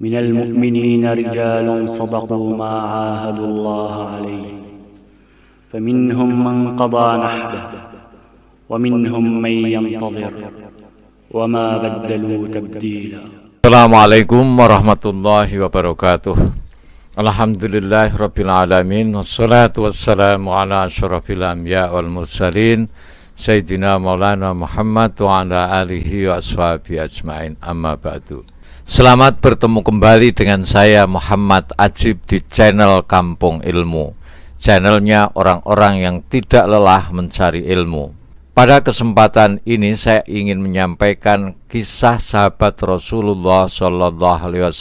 من المؤمنين رجال صدقوا ما عاهدوا الله عليه فمنهم من قضى نحبه ومنهم من ينتظر وما بدلوا تبديلا السلام عليكم ورحمة الله وبركاته الحمد لله رب العالمين والصلاة والسلام على أشرف الأنبياء والمرسلين سيدنا مولانا محمد وعلى آله وأصحابه أجمعين أما بعد Selamat bertemu kembali dengan saya Muhammad Ajib di channel Kampung Ilmu Channelnya orang-orang yang tidak lelah mencari ilmu Pada kesempatan ini saya ingin menyampaikan kisah sahabat Rasulullah SAW Alaihi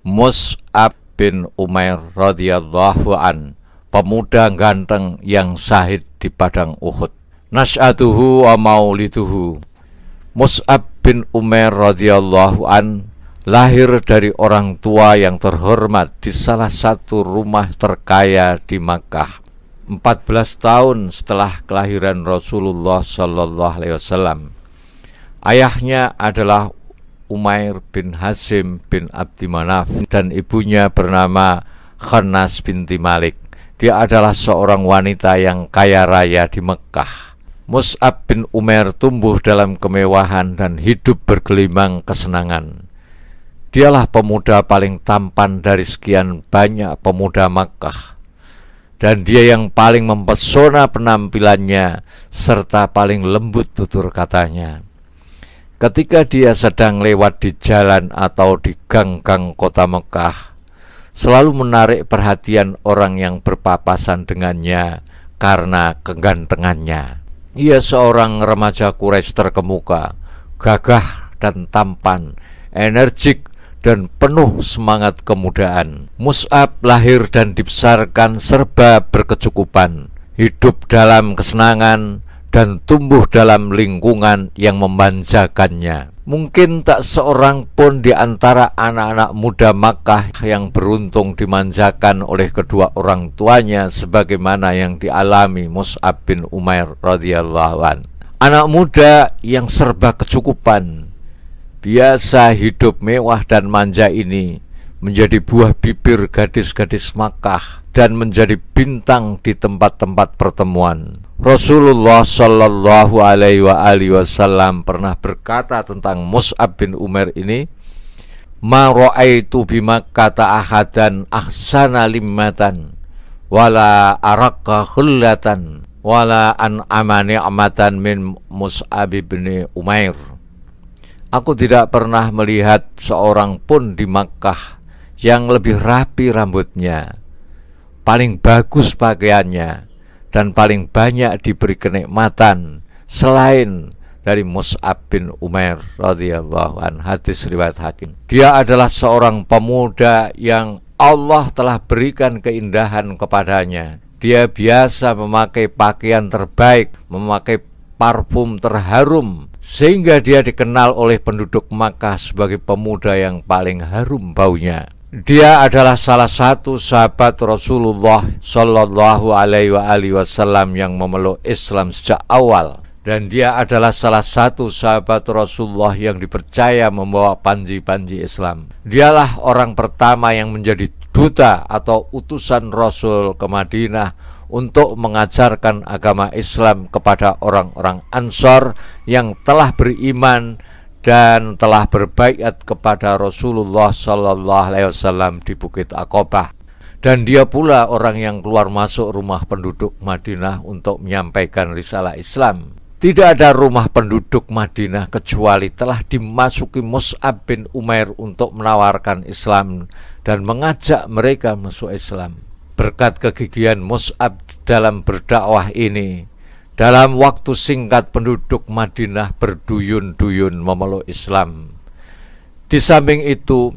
Mus'ab bin Umair radhiyallahu an pemuda ganteng yang sahid di padang Uhud Nas'atuhu wa mauliduhu Mus'ab bin Umair radhiyallahu an lahir dari orang tua yang terhormat di salah satu rumah terkaya di Makkah. 14 tahun setelah kelahiran Rasulullah Shallallahu Alaihi Wasallam, ayahnya adalah Umair bin Hasim bin Abdi Manaf dan ibunya bernama Khanas binti Malik. Dia adalah seorang wanita yang kaya raya di Mekah. Mus'ab bin Umar tumbuh dalam kemewahan dan hidup bergelimang kesenangan Dialah pemuda paling tampan dari sekian banyak pemuda Makkah dan dia yang paling mempesona penampilannya serta paling lembut tutur katanya. Ketika dia sedang lewat di jalan atau di gang-gang kota Mekah, selalu menarik perhatian orang yang berpapasan dengannya karena kegantengannya. Ia seorang remaja Quraisy terkemuka, gagah dan tampan, energik dan penuh semangat kemudaan. Mus'ab lahir dan dibesarkan serba berkecukupan, hidup dalam kesenangan, dan tumbuh dalam lingkungan yang memanjakannya. Mungkin tak seorang pun di antara anak-anak muda Makkah yang beruntung dimanjakan oleh kedua orang tuanya sebagaimana yang dialami Mus'ab bin Umair radhiyallahu an. Anak muda yang serba kecukupan, biasa hidup mewah dan manja ini menjadi buah bibir gadis-gadis Makkah dan menjadi bintang di tempat-tempat pertemuan. Rasulullah Shallallahu Alaihi Wasallam pernah berkata tentang Mus'ab bin Umar ini, Ma bima kata ahadan ahsana limmatan wala araka khullatan wala an amani amatan min Mus'ab bin Umair Aku tidak pernah melihat seorang pun di Makkah yang lebih rapi rambutnya, paling bagus pakaiannya, dan paling banyak diberi kenikmatan selain dari Mus'ab bin Umair radhiyallahu an hadis riwayat Hakim. Dia adalah seorang pemuda yang Allah telah berikan keindahan kepadanya. Dia biasa memakai pakaian terbaik, memakai parfum terharum sehingga dia dikenal oleh penduduk Makkah sebagai pemuda yang paling harum baunya. Dia adalah salah satu sahabat Rasulullah Shallallahu Alaihi Wasallam yang memeluk Islam sejak awal dan dia adalah salah satu sahabat Rasulullah yang dipercaya membawa panji-panji Islam. Dialah orang pertama yang menjadi duta atau utusan Rasul ke Madinah untuk mengajarkan agama Islam kepada orang-orang Ansor yang telah beriman dan telah berbaikat kepada Rasulullah Sallallahu Alaihi Wasallam di Bukit Akobah. Dan dia pula orang yang keluar masuk rumah penduduk Madinah untuk menyampaikan risalah Islam. Tidak ada rumah penduduk Madinah kecuali telah dimasuki Mus'ab bin Umair untuk menawarkan Islam dan mengajak mereka masuk Islam berkat kegigihan Mus'ab dalam berdakwah ini dalam waktu singkat penduduk Madinah berduyun-duyun memeluk Islam. Di samping itu,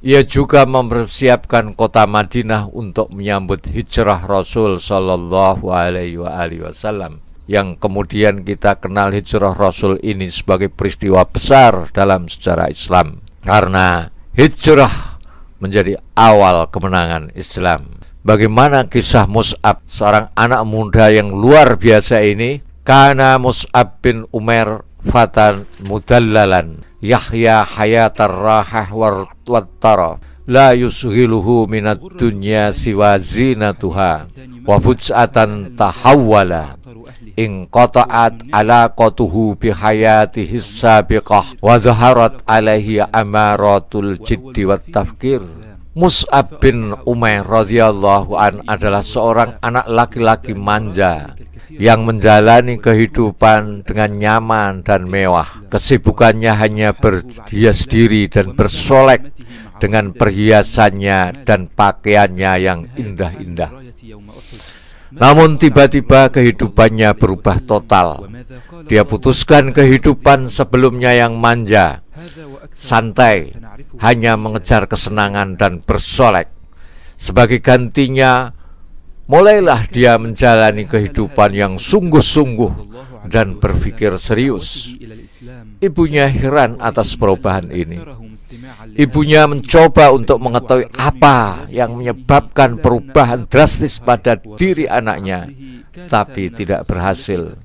ia juga mempersiapkan kota Madinah untuk menyambut hijrah Rasul Shallallahu Alaihi Wasallam yang kemudian kita kenal hijrah Rasul ini sebagai peristiwa besar dalam sejarah Islam karena hijrah menjadi awal kemenangan Islam bagaimana kisah Mus'ab, seorang anak muda yang luar biasa ini. Karena Mus'ab bin Umar fatan mudallalan Yahya hayatar rahah wattara la yusghiluhu minat dunya siwa zinatuha wa fuj'atan tahawwala in qata'at ala bi bihayati hissabiqah wa zaharat alaihi amaratul jiddi wa tafkir Mus'ab bin Umair radhiyallahu an adalah seorang anak laki-laki manja yang menjalani kehidupan dengan nyaman dan mewah. Kesibukannya hanya berhias diri dan bersolek dengan perhiasannya dan pakaiannya yang indah-indah. Namun tiba-tiba kehidupannya berubah total. Dia putuskan kehidupan sebelumnya yang manja, santai, hanya mengejar kesenangan dan bersolek. Sebagai gantinya, mulailah dia menjalani kehidupan yang sungguh-sungguh dan berpikir serius. Ibunya heran atas perubahan ini. Ibunya mencoba untuk mengetahui apa yang menyebabkan perubahan drastis pada diri anaknya, tapi tidak berhasil.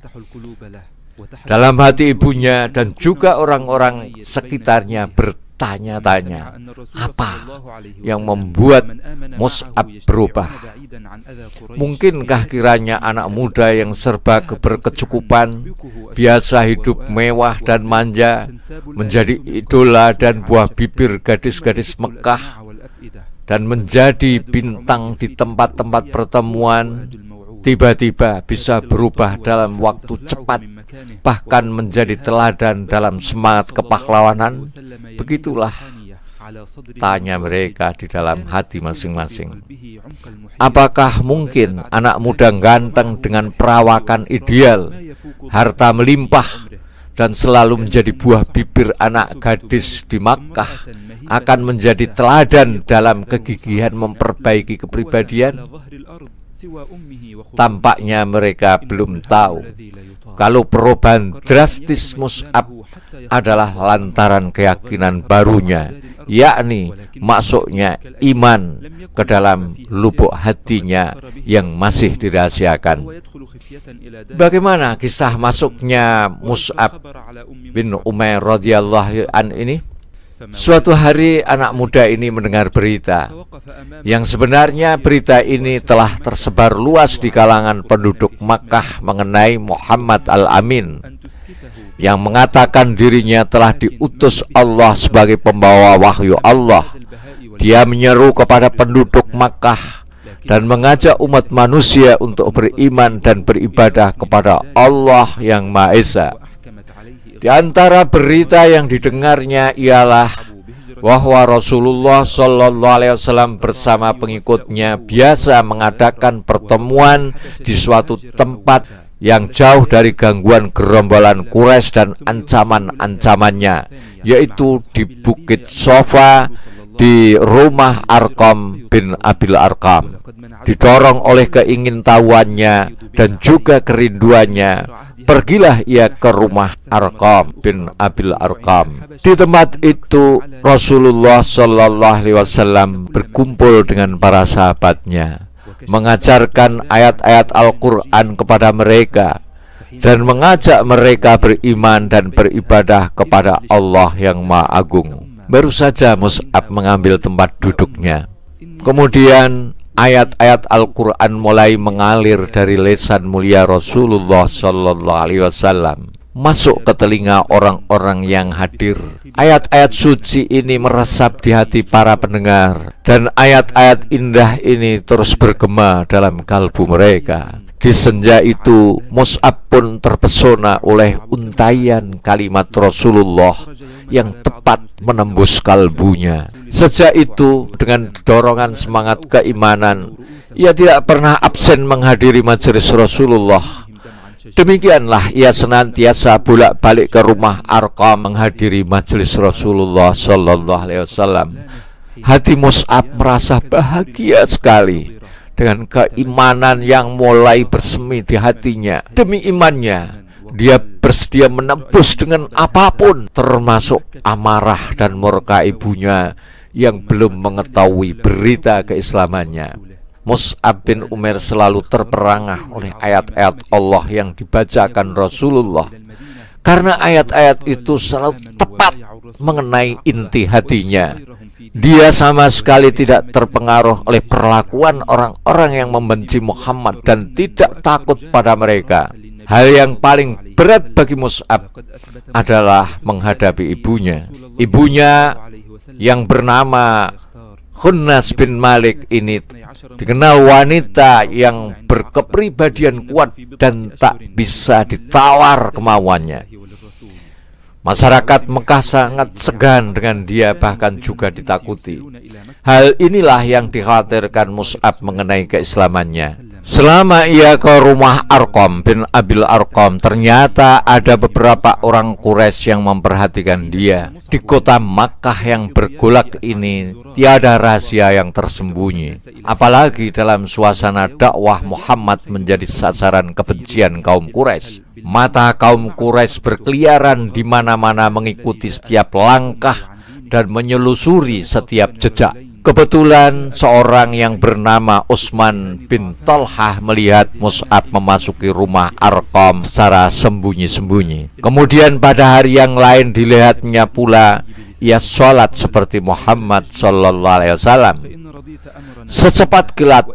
Dalam hati ibunya dan juga orang-orang sekitarnya bertanya tanya-tanya apa yang membuat Mus'ab berubah. Mungkinkah kiranya anak muda yang serba berkecukupan, biasa hidup mewah dan manja, menjadi idola dan buah bibir gadis-gadis Mekah, dan menjadi bintang di tempat-tempat pertemuan, tiba-tiba bisa berubah dalam waktu cepat, bahkan menjadi teladan dalam semangat kepahlawanan. Begitulah tanya mereka di dalam hati masing-masing. Apakah mungkin anak muda ganteng dengan perawakan ideal, harta melimpah, dan selalu menjadi buah bibir anak gadis di Makkah akan menjadi teladan dalam kegigihan memperbaiki kepribadian? Tampaknya mereka belum tahu kalau perubahan drastis Mus'ab adalah lantaran keyakinan barunya, yakni masuknya iman ke dalam lubuk hatinya yang masih dirahasiakan. Bagaimana kisah masuknya Mus'ab bin Umair radhiyallahu an ini? Suatu hari anak muda ini mendengar berita yang sebenarnya berita ini telah tersebar luas di kalangan penduduk Makkah mengenai Muhammad Al-Amin yang mengatakan dirinya telah diutus Allah sebagai pembawa wahyu Allah. Dia menyeru kepada penduduk Makkah dan mengajak umat manusia untuk beriman dan beribadah kepada Allah yang Maha Esa. Di antara berita yang didengarnya ialah bahwa Rasulullah Shallallahu Alaihi Wasallam bersama pengikutnya biasa mengadakan pertemuan di suatu tempat yang jauh dari gangguan gerombolan Quraisy dan ancaman-ancamannya, yaitu di Bukit Sofa di rumah Arkam bin Abil Arkam didorong oleh keingintahuannya dan juga kerinduannya pergilah ia ke rumah Arkam bin Abil Arkam di tempat itu Rasulullah Shallallahu Alaihi Wasallam berkumpul dengan para sahabatnya mengajarkan ayat-ayat Al-Quran kepada mereka dan mengajak mereka beriman dan beribadah kepada Allah yang Maha Agung. Baru saja Mus'ab mengambil tempat duduknya. Kemudian ayat-ayat Al-Qur'an mulai mengalir dari lesan mulia Rasulullah sallallahu alaihi wasallam masuk ke telinga orang-orang yang hadir. Ayat-ayat suci ini meresap di hati para pendengar dan ayat-ayat indah ini terus bergema dalam kalbu mereka. Di senja itu Mus'ab pun terpesona oleh untayan kalimat Rasulullah yang tepat menembus kalbunya. Sejak itu dengan dorongan semangat keimanan, ia tidak pernah absen menghadiri majelis Rasulullah. Demikianlah ia senantiasa bolak-balik ke rumah Arqa menghadiri majelis Rasulullah Sallallahu Alaihi Wasallam. Hati Mus'ab merasa bahagia sekali dengan keimanan yang mulai bersemi di hatinya. Demi imannya, dia bersedia menembus dengan apapun, termasuk amarah dan murka ibunya yang belum mengetahui berita keislamannya. Mus'ab bin Umar selalu terperangah oleh ayat-ayat Allah yang dibacakan Rasulullah karena ayat-ayat itu selalu tepat mengenai inti hatinya. Dia sama sekali tidak terpengaruh oleh perlakuan orang-orang yang membenci Muhammad dan tidak takut pada mereka. Hal yang paling berat bagi Mus'ab adalah menghadapi ibunya. Ibunya yang bernama Hunas bin Malik ini dikenal wanita yang berkepribadian kuat dan tak bisa ditawar kemauannya. Masyarakat Mekah sangat segan dengan dia bahkan juga ditakuti. Hal inilah yang dikhawatirkan Mus'ab mengenai keislamannya. Selama ia ke rumah Arkom bin Abil Arkom, ternyata ada beberapa orang Quraisy yang memperhatikan dia. Di kota Makkah yang bergolak ini, tiada rahasia yang tersembunyi. Apalagi dalam suasana dakwah Muhammad menjadi sasaran kebencian kaum Quraisy. Mata kaum Quraisy berkeliaran di mana-mana mengikuti setiap langkah dan menyelusuri setiap jejak. Kebetulan seorang yang bernama Usman bin Talhah melihat Mus'ab memasuki rumah Arkom secara sembunyi-sembunyi. Kemudian pada hari yang lain dilihatnya pula ia sholat seperti Muhammad Shallallahu Alaihi Wasallam. Secepat kilat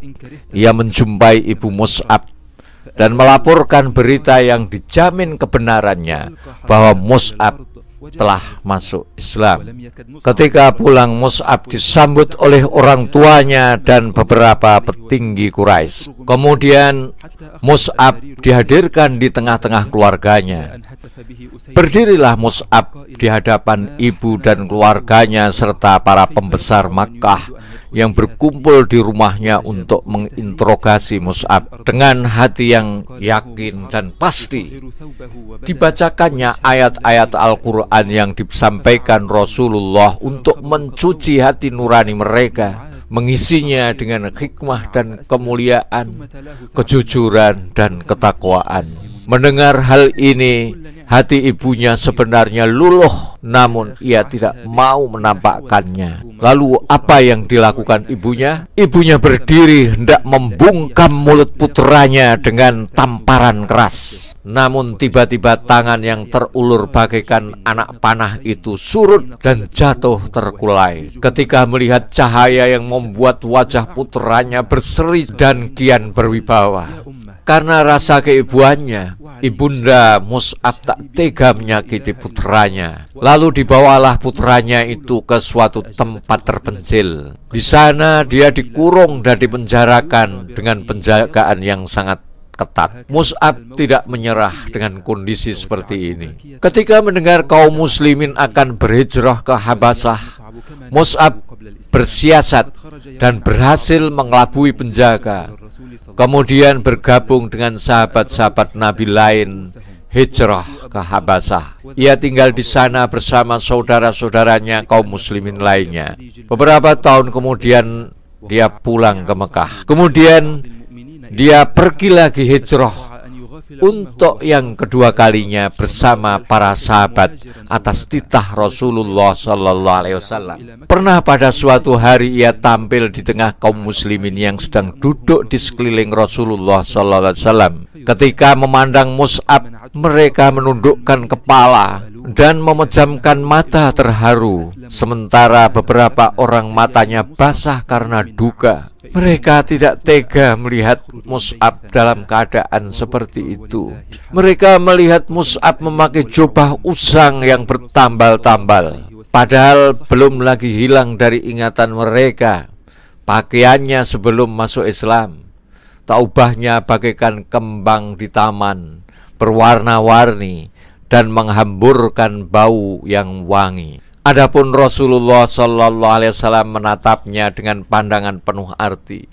ia menjumpai ibu Mus'ab dan melaporkan berita yang dijamin kebenarannya bahwa Mus'ab telah masuk Islam. Ketika pulang Mus'ab disambut oleh orang tuanya dan beberapa petinggi Quraisy. Kemudian Mus'ab dihadirkan di tengah-tengah keluarganya Berdirilah Mus'ab di hadapan ya, ibu dan keluarganya serta para pembesar Makkah yang berkumpul di rumahnya untuk menginterogasi Mus'ab dengan hati yang yakin dan pasti. Dibacakannya ayat-ayat Al-Quran yang disampaikan Rasulullah untuk mencuci hati nurani mereka, mengisinya dengan hikmah dan kemuliaan, kejujuran dan ketakwaan. Mendengar hal ini, Hati ibunya sebenarnya luluh, namun ia tidak mau menampakkannya. Lalu apa yang dilakukan ibunya? Ibunya berdiri hendak membungkam mulut putranya dengan tamparan keras. Namun tiba-tiba tangan yang terulur bagaikan anak panah itu surut dan jatuh terkulai. Ketika melihat cahaya yang membuat wajah putranya berseri dan kian berwibawa. Karena rasa keibuannya, Ibunda Mus'ab tak tega menyakiti putranya. Lalu dibawalah putranya itu ke suatu tempat terpencil. Di sana dia dikurung dan dipenjarakan dengan penjagaan yang sangat ketat. Mus'ab tidak menyerah dengan kondisi seperti ini. Ketika mendengar kaum muslimin akan berhijrah ke Habasah, Mus'ab bersiasat dan berhasil mengelabui penjaga. Kemudian bergabung dengan sahabat-sahabat Nabi lain hijrah ke Habasah. Ia tinggal di sana bersama saudara-saudaranya kaum muslimin lainnya. Beberapa tahun kemudian dia pulang ke Mekah. Kemudian dia pergi lagi hijrah untuk yang kedua kalinya bersama para sahabat atas titah Rasulullah Sallallahu Alaihi Wasallam. Pernah pada suatu hari ia tampil di tengah kaum muslimin yang sedang duduk di sekeliling Rasulullah Sallallahu Alaihi Wasallam. Ketika memandang Mus'ab, mereka menundukkan kepala dan memejamkan mata terharu, sementara beberapa orang matanya basah karena duka. Mereka tidak tega melihat Mus'ab dalam keadaan seperti itu. Mereka melihat Mus'ab memakai jubah usang yang bertambal-tambal. Padahal belum lagi hilang dari ingatan mereka. Pakaiannya sebelum masuk Islam. Taubahnya bagaikan kembang di taman, berwarna-warni dan menghamburkan bau yang wangi. Adapun Rasulullah Shallallahu Alaihi Wasallam menatapnya dengan pandangan penuh arti,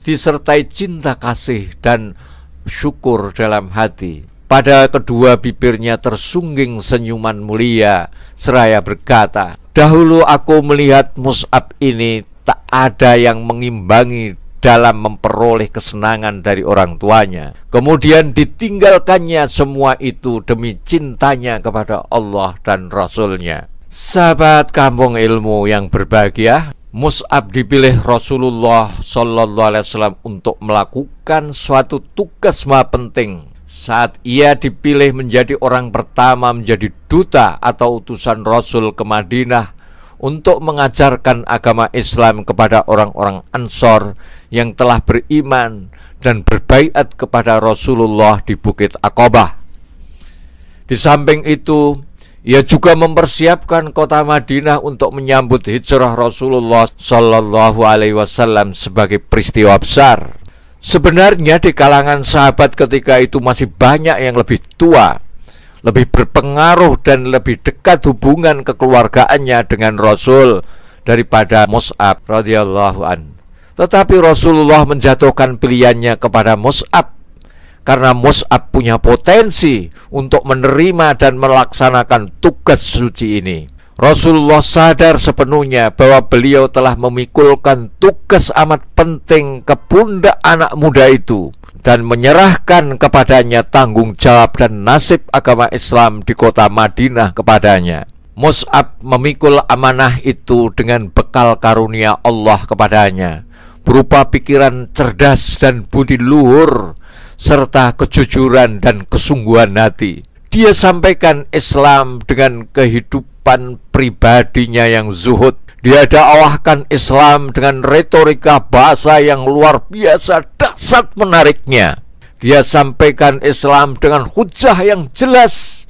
disertai cinta kasih dan syukur dalam hati. Pada kedua bibirnya tersungging senyuman mulia, seraya berkata, Dahulu aku melihat Mus'ab ini tak ada yang mengimbangi dalam memperoleh kesenangan dari orang tuanya. Kemudian ditinggalkannya semua itu demi cintanya kepada Allah dan Rasulnya. Sahabat Kampung Ilmu yang berbahagia, Mus'ab dipilih Rasulullah Shallallahu Alaihi Wasallam untuk melakukan suatu tugas maha penting saat ia dipilih menjadi orang pertama menjadi duta atau utusan Rasul ke Madinah untuk mengajarkan agama Islam kepada orang-orang Ansor yang telah beriman dan berbaikat kepada Rasulullah di Bukit Akobah. Di samping itu, ia juga mempersiapkan kota Madinah untuk menyambut hijrah Rasulullah Shallallahu Alaihi Wasallam sebagai peristiwa besar. Sebenarnya di kalangan sahabat ketika itu masih banyak yang lebih tua, lebih berpengaruh dan lebih dekat hubungan kekeluargaannya dengan Rasul daripada Mus'ab radhiyallahu an. Tetapi Rasulullah menjatuhkan pilihannya kepada Mus'ab karena Mus'ab punya potensi untuk menerima dan melaksanakan tugas suci ini. Rasulullah sadar sepenuhnya bahwa beliau telah memikulkan tugas amat penting ke pundak anak muda itu dan menyerahkan kepadanya tanggung jawab dan nasib agama Islam di kota Madinah kepadanya. Mus'ab memikul amanah itu dengan bekal karunia Allah kepadanya berupa pikiran cerdas dan budi luhur serta kejujuran dan kesungguhan hati. Dia sampaikan Islam dengan kehidupan pribadinya yang zuhud. Dia dakwahkan Islam dengan retorika bahasa yang luar biasa dahsyat menariknya. Dia sampaikan Islam dengan hujah yang jelas,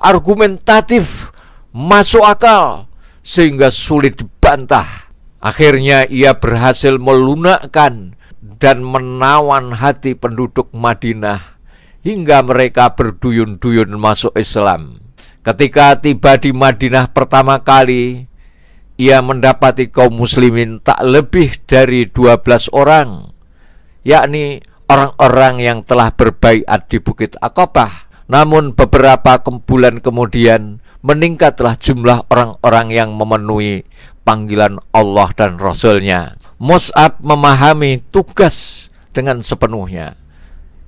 argumentatif, masuk akal, sehingga sulit dibantah. Akhirnya ia berhasil melunakkan dan menawan hati penduduk Madinah hingga mereka berduyun-duyun masuk Islam. Ketika tiba di Madinah pertama kali, ia mendapati kaum muslimin tak lebih dari 12 orang, yakni orang-orang yang telah berbaiat di Bukit Akobah. Namun beberapa bulan kemudian meningkatlah jumlah orang-orang yang memenuhi panggilan Allah dan Rasulnya. Mus'ab memahami tugas dengan sepenuhnya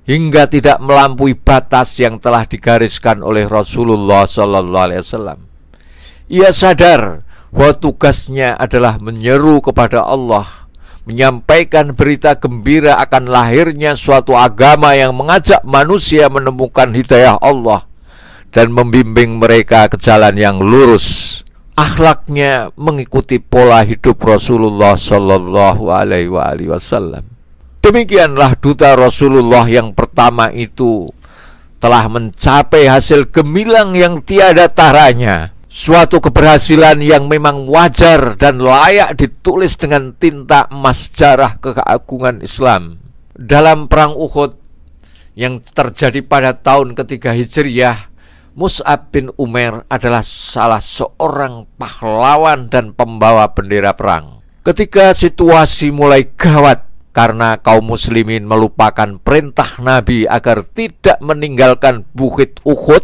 hingga tidak melampaui batas yang telah digariskan oleh Rasulullah Sallallahu Alaihi Wasallam. Ia sadar bahwa tugasnya adalah menyeru kepada Allah, menyampaikan berita gembira akan lahirnya suatu agama yang mengajak manusia menemukan hidayah Allah dan membimbing mereka ke jalan yang lurus akhlaknya mengikuti pola hidup Rasulullah Shallallahu Alaihi Wasallam. Demikianlah duta Rasulullah yang pertama itu telah mencapai hasil gemilang yang tiada taranya. Suatu keberhasilan yang memang wajar dan layak ditulis dengan tinta emas sejarah keagungan Islam. Dalam perang Uhud yang terjadi pada tahun ketiga Hijriyah. Mus'ab bin Umar adalah salah seorang pahlawan dan pembawa bendera perang. Ketika situasi mulai gawat karena kaum muslimin melupakan perintah Nabi agar tidak meninggalkan Bukit Uhud,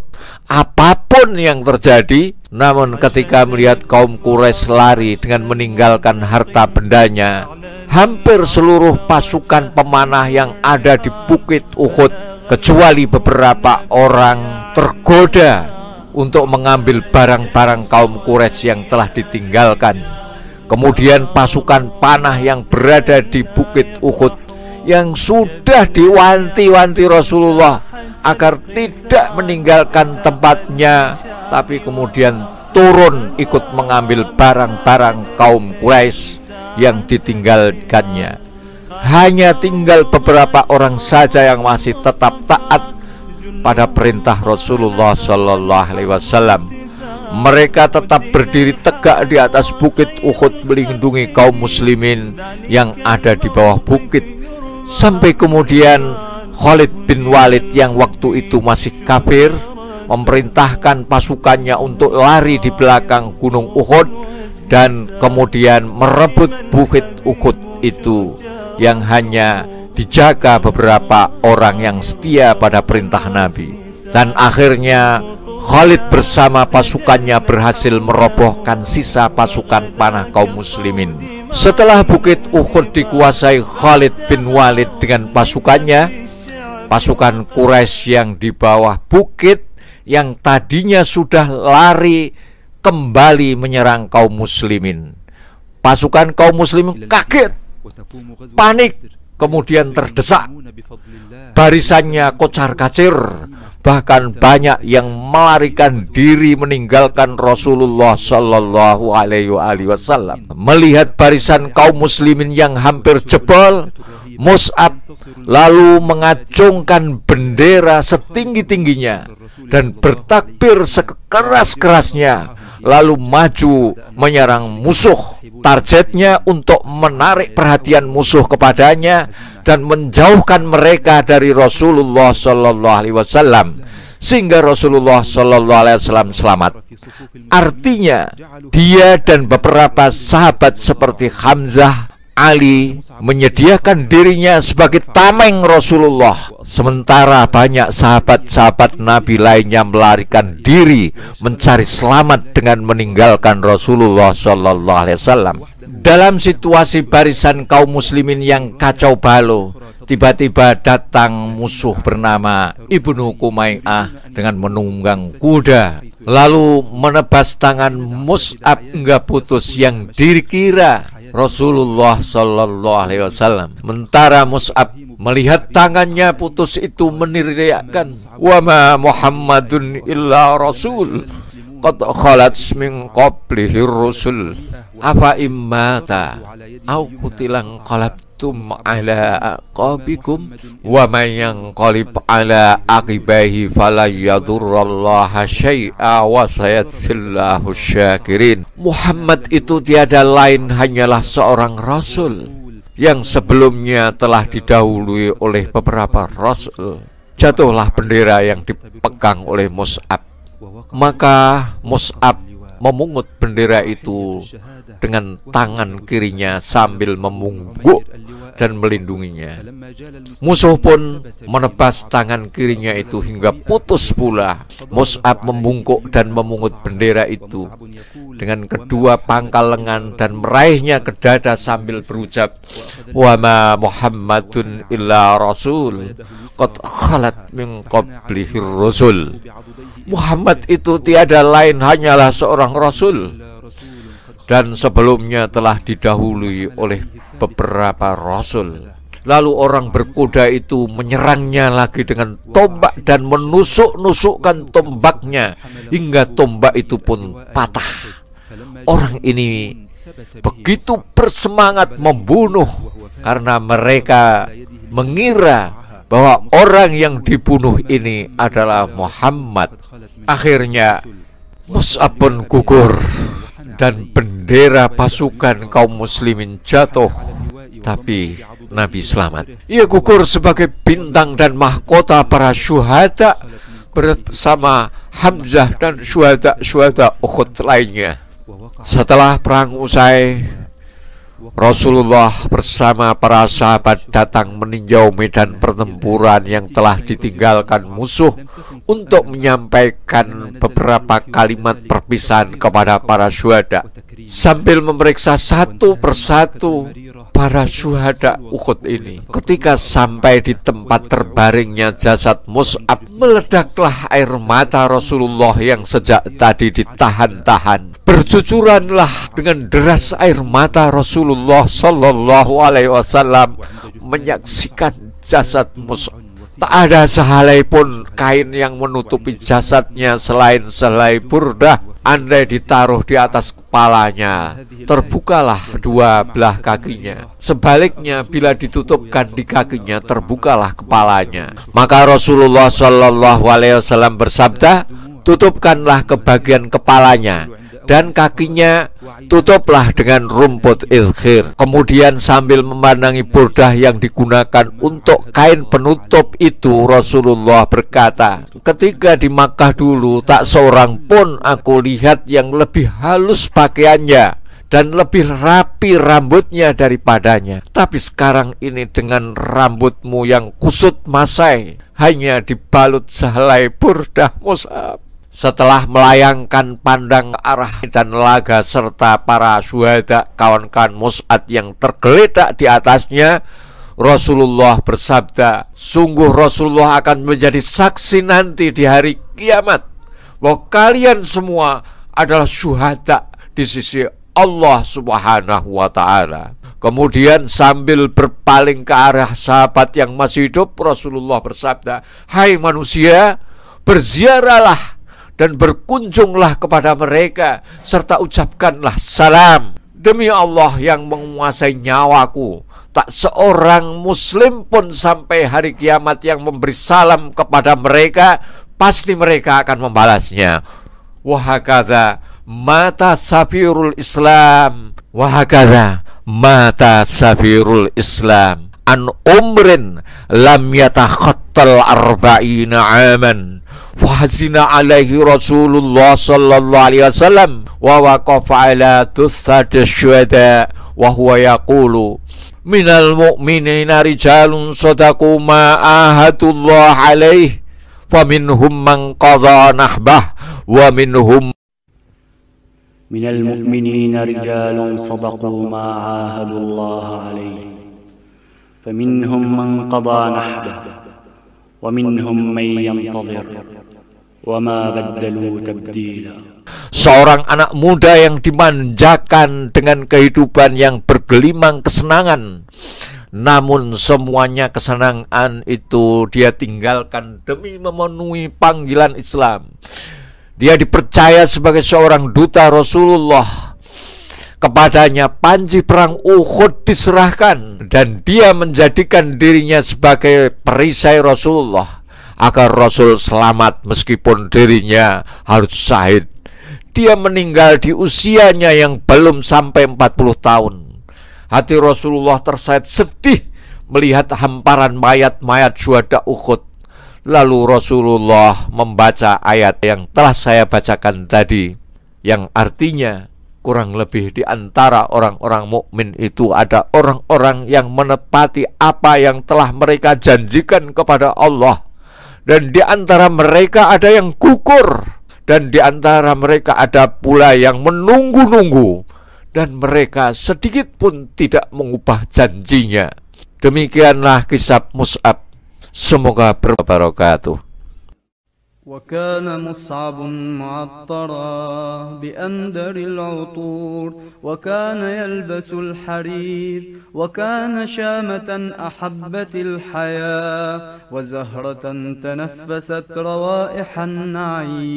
apapun yang terjadi, namun ketika melihat kaum Quraisy lari dengan meninggalkan harta bendanya, hampir seluruh pasukan pemanah yang ada di Bukit Uhud kecuali beberapa orang tergoda untuk mengambil barang-barang kaum Quraisy yang telah ditinggalkan. Kemudian pasukan panah yang berada di Bukit Uhud yang sudah diwanti-wanti Rasulullah agar tidak meninggalkan tempatnya tapi kemudian turun ikut mengambil barang-barang kaum Quraisy yang ditinggalkannya. Hanya tinggal beberapa orang saja yang masih tetap taat pada perintah Rasulullah Shallallahu Alaihi Wasallam. Mereka tetap berdiri tegak di atas bukit Uhud melindungi kaum muslimin yang ada di bawah bukit sampai kemudian Khalid bin Walid yang waktu itu masih kafir memerintahkan pasukannya untuk lari di belakang Gunung Uhud dan kemudian merebut bukit Uhud itu yang hanya dijaga beberapa orang yang setia pada perintah Nabi. Dan akhirnya Khalid bersama pasukannya berhasil merobohkan sisa pasukan panah kaum muslimin. Setelah bukit Uhud dikuasai Khalid bin Walid dengan pasukannya, pasukan Quraisy yang di bawah bukit yang tadinya sudah lari kembali menyerang kaum muslimin. Pasukan kaum muslimin kaget panik kemudian terdesak barisannya kocar kacir bahkan banyak yang melarikan diri meninggalkan Rasulullah Shallallahu Alaihi Wasallam melihat barisan kaum muslimin yang hampir jebol Mus'ab lalu mengacungkan bendera setinggi-tingginya dan bertakbir sekeras-kerasnya lalu maju menyerang musuh. Targetnya untuk menarik perhatian musuh kepadanya dan menjauhkan mereka dari Rasulullah Shallallahu Alaihi Wasallam sehingga Rasulullah Shallallahu Alaihi Wasallam selamat. Artinya dia dan beberapa sahabat seperti Hamzah Ali menyediakan dirinya sebagai tameng Rasulullah Sementara banyak sahabat-sahabat Nabi lainnya melarikan diri Mencari selamat dengan meninggalkan Rasulullah SAW Wasallam Dalam situasi barisan kaum muslimin yang kacau balau Tiba-tiba datang musuh bernama Ibnu Kumai'ah dengan menunggang kuda Lalu menebas tangan Mus'ab nggak putus yang dikira Iya, Rasulullah Sallallahu Alaihi Wasallam. Mentara Mus'ab melihat tangannya putus itu Wa ma Muhammadun illa Rasul. Qad khalat min qablihi Rasul. Apa immata au tilang qalab anqalabtum ala aqabikum wa man yanqalib ala aqibahi falayadurrallaha syai'a wa sayatsillahu syakirin Muhammad itu tiada lain hanyalah seorang rasul yang sebelumnya telah didahului oleh beberapa rasul jatuhlah bendera yang dipegang oleh Mus'ab maka Mus'ab memungut bendera itu dengan tangan kirinya sambil memungguk dan melindunginya. Musuh pun menebas tangan kirinya itu hingga putus pula. Mus'ab membungkuk dan memungut bendera itu dengan kedua pangkal lengan dan meraihnya ke dada sambil berucap, "Wa ma Muhammadun illa rasul qad khalat min qablihir rasul. Muhammad itu tiada lain hanyalah seorang rasul dan sebelumnya telah didahului oleh beberapa rasul. Lalu orang berkuda itu menyerangnya lagi dengan tombak dan menusuk-nusukkan tombaknya hingga tombak itu pun patah. Orang ini begitu bersemangat membunuh karena mereka mengira bahwa orang yang dibunuh ini adalah Muhammad. Akhirnya Mus'ab pun gugur dan bendera pasukan kaum muslimin jatuh tapi Nabi selamat ia gugur sebagai bintang dan mahkota para syuhada bersama Hamzah dan syuhada-syuhada Uhud lainnya setelah perang usai Rasulullah bersama para sahabat datang meninjau medan pertempuran yang telah ditinggalkan musuh untuk menyampaikan beberapa kalimat perpisahan kepada para syuhada sambil memeriksa satu persatu para syuhada Uhud ini ketika sampai di tempat terbaringnya jasad Mus'ab meledaklah air mata Rasulullah yang sejak tadi ditahan-tahan bercucuranlah dengan deras air mata Rasulullah Shallallahu Alaihi Wasallam menyaksikan jasad Mus'ab Tak ada sehelai pun kain yang menutupi jasadnya selain selai burdah andai ditaruh di atas kepalanya, terbukalah dua belah kakinya. Sebaliknya, bila ditutupkan di kakinya, terbukalah kepalanya. Maka Rasulullah Shallallahu Alaihi Wasallam bersabda, tutupkanlah kebagian kepalanya dan kakinya tutuplah dengan rumput ilkhir. Kemudian sambil memandangi burdah yang digunakan untuk kain penutup itu, Rasulullah berkata, ketika di Makkah dulu tak seorang pun aku lihat yang lebih halus pakaiannya dan lebih rapi rambutnya daripadanya. Tapi sekarang ini dengan rambutmu yang kusut masai, hanya dibalut sehelai burdah musab setelah melayangkan pandang arah dan laga serta para suhada kawan-kawan Mus'ad yang tergeletak di atasnya Rasulullah bersabda sungguh Rasulullah akan menjadi saksi nanti di hari kiamat bahwa kalian semua adalah syuhada di sisi Allah Subhanahu wa taala. Kemudian sambil berpaling ke arah sahabat yang masih hidup Rasulullah bersabda, "Hai manusia, berziarahlah dan berkunjunglah kepada mereka serta ucapkanlah salam. Demi Allah yang menguasai nyawaku, tak seorang muslim pun sampai hari kiamat yang memberi salam kepada mereka, pasti mereka akan membalasnya. Wahakadha mata safirul Islam. Wahakadha mata safirul Islam. An umrin lam yatakhat total arba'ina aman wahazina alaihi Rasulullah sallallahu alaihi wasallam wa waqafa ala tusad syuhada wa huwa yaqulu minal mu'minina rijalun sadaqu ma ahadullah alaih wa minhum man qadha nahbah wa minhum من المؤمنين رجال صدقوا ما عاهدوا الله عليه فمنهم من قضى نحبه ومنهم من ينتظر وما بدلوا تبديلا Seorang anak muda yang dimanjakan dengan kehidupan yang bergelimang kesenangan namun semuanya kesenangan itu dia tinggalkan demi memenuhi panggilan Islam. Dia dipercaya sebagai seorang duta Rasulullah kepadanya panji perang Uhud diserahkan dan dia menjadikan dirinya sebagai perisai Rasulullah agar Rasul selamat meskipun dirinya harus syahid. Dia meninggal di usianya yang belum sampai 40 tahun. Hati Rasulullah tersayat sedih melihat hamparan mayat-mayat juada Uhud. Lalu Rasulullah membaca ayat yang telah saya bacakan tadi yang artinya kurang lebih di antara orang-orang mukmin itu ada orang-orang yang menepati apa yang telah mereka janjikan kepada Allah dan di antara mereka ada yang gugur dan di antara mereka ada pula yang menunggu-nunggu dan mereka sedikit pun tidak mengubah janjinya demikianlah kisah Mus'ab semoga berbarokatul وكان مصعب معطرا بأندر العطور وكان يلبس الحرير وكان شامة أحبت الحياة وزهرة تنفست روائح النعيم